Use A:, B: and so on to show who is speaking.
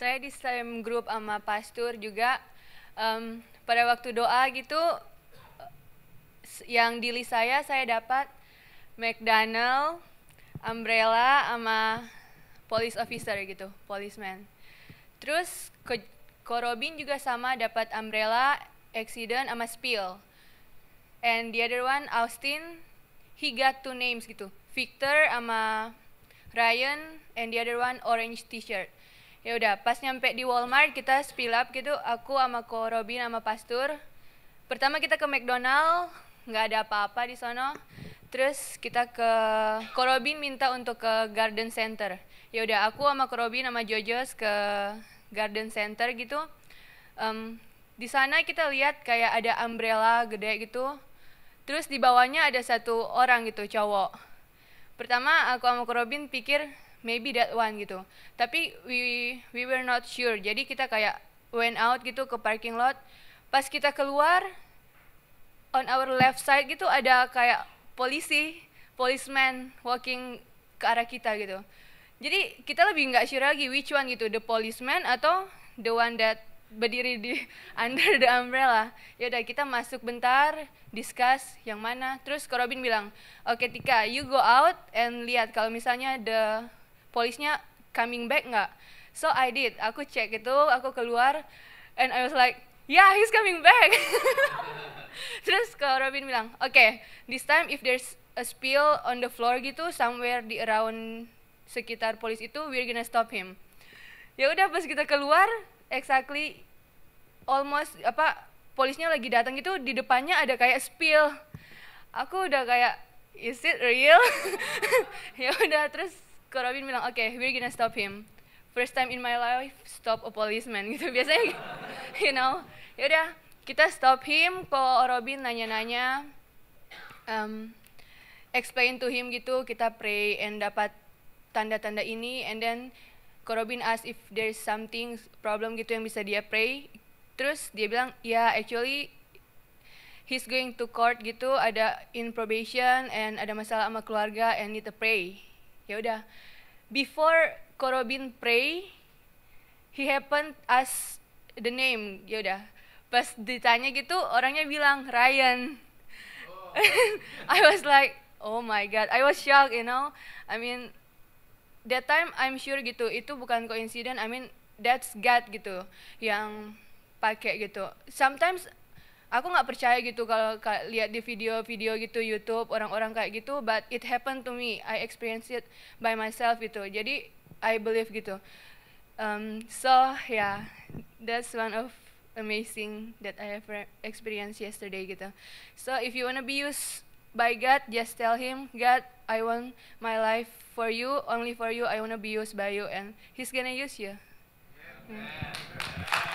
A: saya di same group sama pastor juga um, pada waktu doa gitu yang di list saya saya dapat McDonald, umbrella sama police officer gitu, policeman. Terus ke, Korobin juga sama dapat umbrella, accident sama spill. And the other one Austin, he got two names gitu, Victor sama Ryan and the other one orange t-shirt ya udah pas nyampe di Walmart kita spill up gitu aku sama ko Robin sama Pastor pertama kita ke McDonald nggak ada apa-apa di sana terus kita ke ko Robin minta untuk ke Garden Center ya udah aku sama ko Robin sama Jojos ke Garden Center gitu um, di sana kita lihat kayak ada umbrella gede gitu terus di bawahnya ada satu orang gitu cowok pertama aku sama ko Robin pikir maybe that one gitu tapi we we were not sure jadi kita kayak went out gitu ke parking lot pas kita keluar on our left side gitu ada kayak polisi policeman walking ke arah kita gitu jadi kita lebih nggak sure lagi which one gitu the policeman atau the one that berdiri di under the umbrella. Ya udah kita masuk bentar, discuss yang mana. Terus Korobin bilang, "Oke okay, Tika, you go out and lihat kalau misalnya the polisnya coming back nggak so I did aku cek gitu aku keluar and I was like yeah he's coming back terus ke Robin bilang oke okay, this time if there's a spill on the floor gitu somewhere di around sekitar polis itu we're gonna stop him ya udah pas kita keluar exactly almost apa polisnya lagi datang gitu di depannya ada kayak spill aku udah kayak is it real ya udah terus Kak Robin bilang, oke, okay, we're gonna stop him. First time in my life, stop a policeman gitu. Biasanya, you know, yaudah kita stop him. Kok Robin nanya-nanya, um, explain to him gitu, kita pray and dapat tanda-tanda ini, and then Ko Robin ask if there's something problem gitu yang bisa dia pray. Terus dia bilang, ya yeah, actually he's going to court gitu, ada in probation and ada masalah sama keluarga and need to pray ya udah before Korobin pray he happened as the name ya udah pas ditanya gitu orangnya bilang Ryan oh. I was like oh my god I was shocked you know I mean that time I'm sure gitu itu bukan coincident I mean that's God gitu yang pakai gitu sometimes aku nggak percaya gitu kalau lihat di video-video gitu YouTube orang-orang kayak gitu but it happened to me I experienced it by myself gitu jadi I believe gitu um, so yeah that's one of amazing that I have experienced yesterday gitu so if you wanna be used by God just tell him God I want my life for you only for you I wanna be used by you and he's gonna use you yeah.